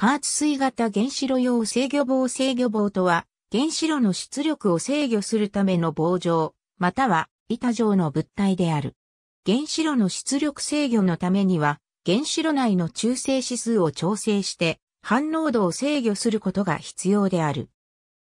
加圧水型原子炉用制御棒制御棒とは、原子炉の出力を制御するための棒状、または板状の物体である。原子炉の出力制御のためには、原子炉内の中性指数を調整して、反応度を制御することが必要である。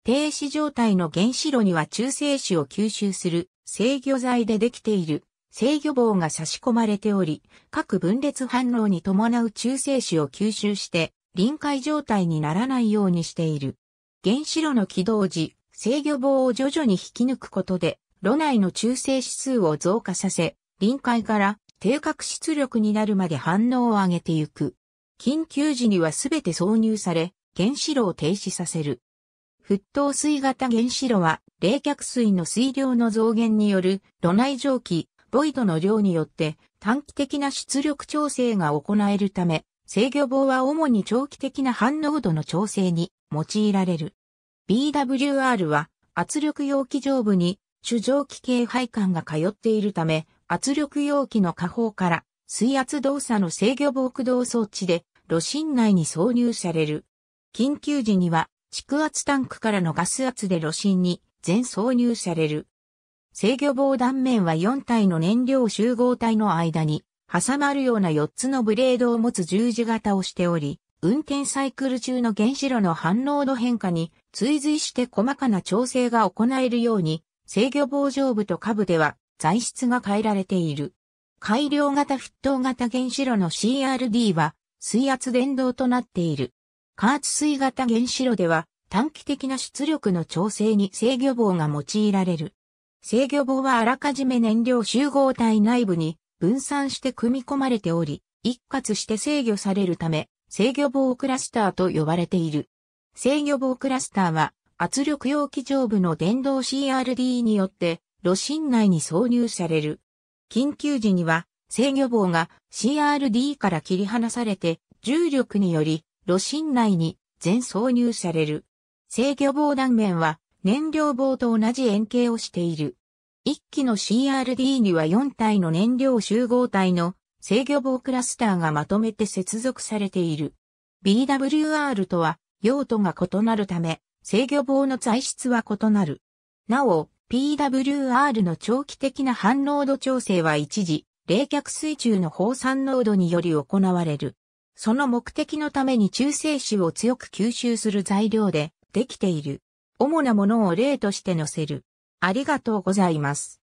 停止状態の原子炉には中性子を吸収する制御剤でできている制御棒が差し込まれており、各分裂反応に伴う中性子を吸収して臨界状態にならないようにしている。原子炉の起動時、制御棒を徐々に引き抜くことで、炉内の中性指数を増加させ、臨界から定格出力になるまで反応を上げていく。緊急時にはすべて挿入され、原子炉を停止させる。沸騰水型原子炉は、冷却水の水量の増減による炉内蒸気、ボイドの量によって短期的な出力調整が行えるため、制御棒は主に長期的な反応度の調整に用いられる。BWR は圧力容器上部に主蒸気系配管が通っているため、圧力容器の下方から水圧動作の制御棒駆動装置で炉心内に挿入される。緊急時には蓄圧タンクからのガス圧で炉心に全挿入される。制御棒断面は4体の燃料集合体の間に挟まるような4つのブレードを持つ十字型をしており、運転サイクル中の原子炉の反応の変化に追随して細かな調整が行えるように、制御棒上部と下部では材質が変えられている。改良型沸騰型原子炉の CRD は水圧電動となっている。加圧水型原子炉では短期的な出力の調整に制御棒が用いられる。制御棒はあらかじめ燃料集合体内部に分散して組み込まれており、一括して制御されるため、制御棒クラスターと呼ばれている。制御棒クラスターは、圧力容器上部の電動 CRD によって、炉心内に挿入される。緊急時には、制御棒が CRD から切り離されて、重力により、炉心内に全挿入される。制御棒断面は、燃料棒と同じ円形をしている。1機の CRD には4体の燃料集合体の制御棒クラスターがまとめて接続されている。BWR とは用途が異なるため、制御棒の材質は異なる。なお、PWR の長期的な反濃度調整は一時、冷却水中の放散濃度により行われる。その目的のために中性子を強く吸収する材料でできている。主なものを例として載せる。ありがとうございます。